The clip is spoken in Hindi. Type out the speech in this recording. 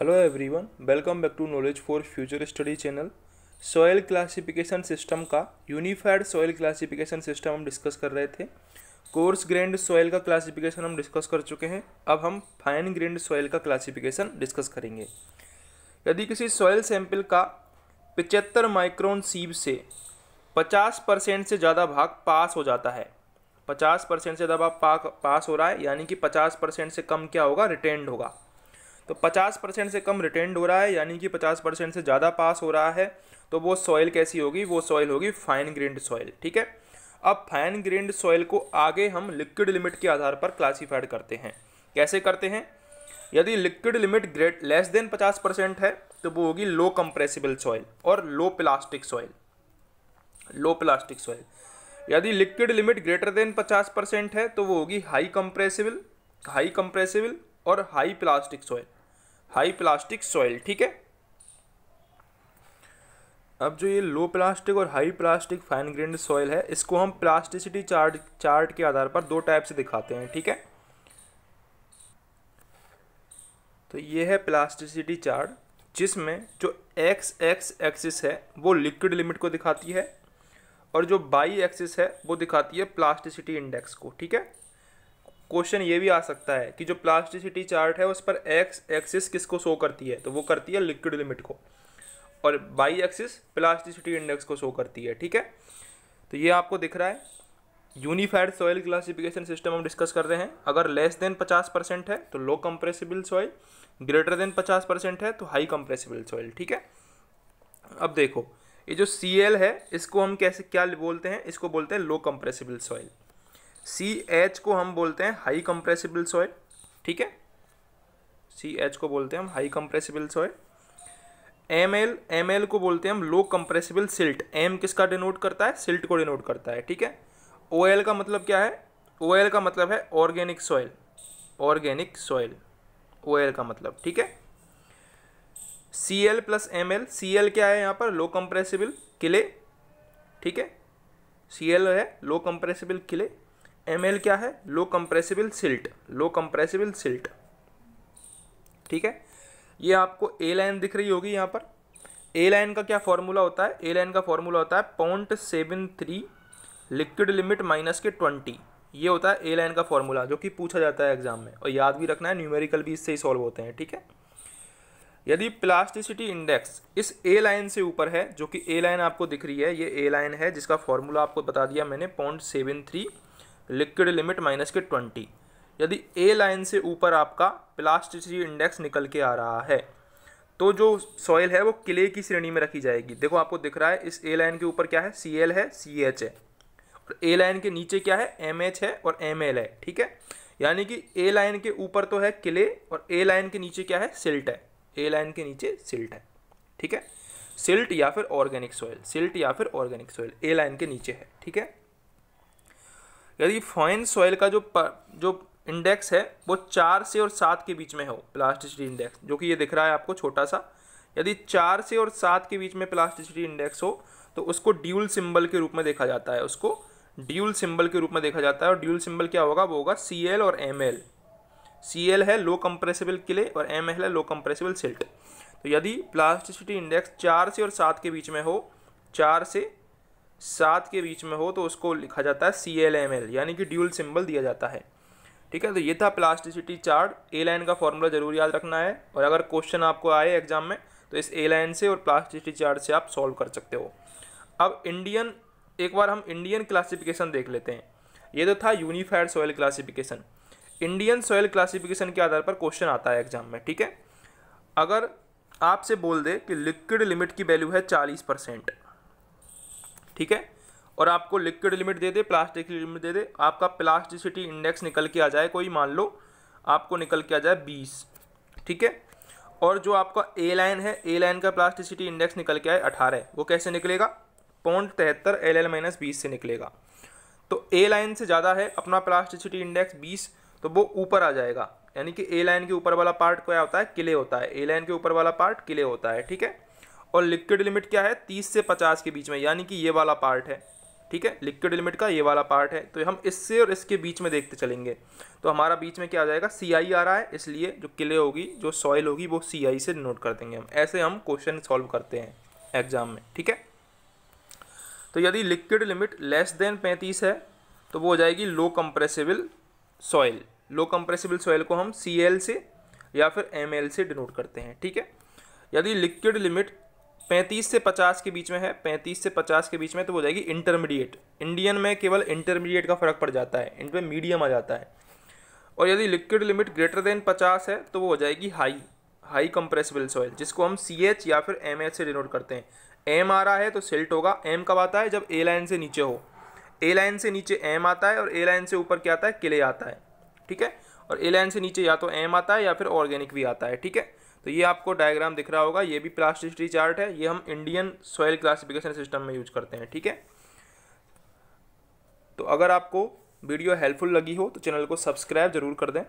hello everyone welcome back to knowledge for future study channel soil classification system का यूनिफाइड सॉयल क्लासिफिकेशन सिस्टम हम डिस्कस कर रहे थे कोर्स ग्रेंड सॉयल का क्लासिफिकेशन हम डिस्कस कर चुके हैं अब हम फाइन ग्रेंड सॉयल का क्लासिफिकेशन डिस्कस करेंगे यदि किसी सॉयल सैंपल का पचहत्तर माइक्रोन सीब से पचास परसेंट से ज़्यादा भाग पास हो जाता है पचास परसेंट से ज़्यादा भाग पास हो रहा है यानी कि पचास परसेंट से कम क्या होगा रिटेंड होगा तो 50 परसेंट से कम रिटेंड हो रहा है यानी कि 50 परसेंट से ज़्यादा पास हो रहा है तो वो सॉइल कैसी होगी वो सॉइल होगी फाइन ग्रेंड सॉइल ठीक है अब फाइन ग्रेंड सॉइल को आगे हम लिक्विड लिमिट के आधार पर क्लासीफाइड करते हैं कैसे करते हैं यदि liquid limit great less than पचास परसेंट है तो वो होगी लो कंप्रेसिबल सॉइल और low plastic soil low plastic soil यदि liquid limit greater than 50 percent है तो वो होगी हाई कंप्रेसिबल हाई कंप्रेसिबल और high plastic soil high plastic soil ठीक है अब जो ये लो प्लास्टिक और high plastic fine grain soil है इसको हम प्लास्टिसिटी चार्ट चार्ट के आधार पर दो टाइप से दिखाते हैं ठीक है तो ये है प्लास्टिसिटी चार्ट जिसमें जो एक्स एक्स एक्सिस है वो लिक्विड लिमिट को दिखाती है और जो बाई एक्सिस है वो दिखाती है प्लास्टिसिटी इंडेक्स को ठीक है क्वेश्चन ये भी आ सकता है कि जो प्लास्टिसिटी चार्ट है उस पर एक्स एक्सिस किसको शो करती है तो वो करती है लिक्विड लिमिट को और बाई एक्सिस प्लास्टिसिटी इंडेक्स को शो करती है ठीक है तो ये आपको दिख रहा है यूनिफाइड सॉइल क्लासिफिकेशन सिस्टम हम डिस्कस कर रहे हैं अगर लेस देन पचास परसेंट है तो low compressible soil greater than पचास परसेंट है तो हाई कंप्रेसिबल सॉइल ठीक है अब देखो ये जो सी है इसको हम कैसे क्या बोलते हैं इसको बोलते हैं low compressible soil C H को हम बोलते हैं हाई कंप्रेसिबल सॉइल ठीक है सी एच को बोलते हैं हम high compressible soil M L M L को बोलते हैं हम लो कंप्रेसिबल सिल्ट एम किसका डिनोट करता है सिल्ट को डिनोट करता है ठीक है ओ एल का मतलब क्या है ओ एल का मतलब है organic soil organic soil O L का मतलब ठीक है C L plus M L C L क्या है यहाँ पर लो कंप्रेसिबल किले ठीक है सी एल है लो कंप्रेसिबल किले एम क्या है low compressible silt low compressible silt ठीक है ये आपको ए लाइन दिख रही होगी यहाँ पर ए लाइन का क्या फॉर्मूला होता है ए लाइन का फॉर्मूला होता है point seven three liquid limit minus के ट्वेंटी ये होता है ए लाइन का फॉर्मूला जो कि पूछा जाता है एग्जाम में और याद भी रखना है न्यूमेरिकल भी इससे ही सॉल्व होते हैं ठीक है यदि प्लास्टिसिटी इंडेक्स इस ए लाइन से ऊपर है जो कि ए लाइन आपको दिख रही है ये ए लाइन है जिसका फॉर्मूला आपको बता दिया मैंने point seven three liquid limit minus के ट्वेंटी यदि ए लाइन से ऊपर आपका प्लास्टिसिटी इंडेक्स निकल के आ रहा है तो जो सॉइल है वो किले की श्रेणी में रखी जाएगी देखो आपको दिख रहा है इस ए लाइन के ऊपर क्या है सी एल है सी एच है और ए लाइन के नीचे क्या है एम एच है और एम एल है ठीक है यानी कि ए लाइन के ऊपर तो है किले और ए लाइन के नीचे क्या है सिल्ट है ए लाइन के नीचे सिल्ट है ठीक है सिल्ट या फिर ऑर्गेनिक सॉइल सिल्ट या फिर ऑर्गेनिक सॉइल ए लाइन के नीचे है ठीक है यदि फॉइन सॉइल का जो पर, जो इंडेक्स है वो चार से और सात के बीच में हो प्लास्टिसिटी इंडेक्स जो कि ये दिख रहा है आपको छोटा सा यदि चार से और सात के बीच में प्लास्टिसिटी इंडेक्स हो तो उसको ड्यूल सिंबल के रूप में देखा जाता है उसको ड्यूल सिंबल के रूप में देखा जाता है और ड्यूल सिंबल क्या होगा वो होगा सी एल और एम एल सी एल है लो कंप्रेसिबल किले और एम एल है लो कंप्रेसिबल सिल्ट तो यदि प्लास्टिसिटी इंडेक्स चार से और सात के बीच में हो चार से सात के बीच में हो तो उसको लिखा जाता है सी एल एम एल यानी कि ड्यूल सिंबल दिया जाता है ठीक है तो ये था प्लास्टिसिटी चार्ट ए लाइन का फॉर्मूला जरूर याद रखना है और अगर क्वेश्चन आपको आए एग्जाम में तो इस ए लाइन से और प्लास्टिसिटी चार्ट से आप सॉल्व कर सकते हो अब इंडियन एक बार हम इंडियन क्लासिफिकेशन देख लेते हैं ये तो था unified soil classification Indian soil classification के आधार पर क्वेश्चन आता है एग्जाम में ठीक है अगर आपसे बोल दे कि लिक्विड लिमिट की वैल्यू है चालीस परसेंट ठीक है और आपको लिक्विड लिमिट दे दे प्लास्टिक लिमिट दे दे आपका प्लास्टिसिटी इंडेक्स निकल के आ जाए कोई मान लो आपको निकल के आ जाए बीस ठीक है और जो आपका ए लाइन है ए लाइन का प्लास्टिसिटी इंडेक्स निकल के आए अठारह वो कैसे निकलेगा पॉइंट तिहत्तर एल एल माइनस बीस से निकलेगा तो ए लाइन से ज़्यादा है अपना प्लास्टिसिटी इंडेक्स बीस तो वो ऊपर आ जाएगा यानी कि ए लाइन के ऊपर वाला पार्ट क्या होता है किले होता है ए लाइन के ऊपर वाला पार्ट किले होता है ठीक है और लिक्विड लिमिट क्या है तीस से पचास के बीच में यानी कि ये वाला पार्ट है ठीक है लिक्विड लिमिट का ये वाला पार्ट है तो हम इससे और इसके बीच में देखते चलेंगे तो हमारा बीच में क्या आ जाएगा सी आई आ रहा है इसलिए जो किले होगी जो सॉइल होगी वो सी आई से नोट कर देंगे हम ऐसे हम क्वेश्चन सॉल्व करते हैं एग्जाम में ठीक है तो यदि लिक्विड लिमिट लेस देन पैंतीस है तो वो हो जाएगी low compressible soil low compressible soil को हम सी एल से या फिर एम एल से डिनोट करते हैं ठीक है यदि लिक्विड लिमिट पैंतीस से पचास के बीच में है पैंतीस से पचास के बीच में तो हो जाएगी इंटरमीडिएट इंडियन में केवल इंटरमीडिएट का फ़र्क पड़ जाता है इन पर मीडियम आ जाता है और यदि लिक्विड लिमिट ग्रेटर देन पचास है तो वो हो जाएगी हाई हाई कंप्रेसिबल सॉइल जिसको हम सी एच या फिर एम एच से डिनोट करते हैं एम आ रहा है तो सिल्ट होगा एम कब आता है जब ए लाइन से नीचे हो ए लाइन से नीचे एम आता है और ए लाइन से ऊपर क्या आता है किले आता है ठीक है और ए लाइन से नीचे या तो एम आता है या फिर ऑर्गेनिक भी आता है ठीक है तो ये आपको डायग्राम दिख रहा होगा ये भी प्लास्टिसिटी चार्ट है ये हम इंडियन सॉयल क्लासिफिकेशन सिस्टम में यूज करते हैं ठीक है तो अगर आपको वीडियो हेल्पफुल लगी हो तो चैनल को सब्सक्राइब जरूर कर दें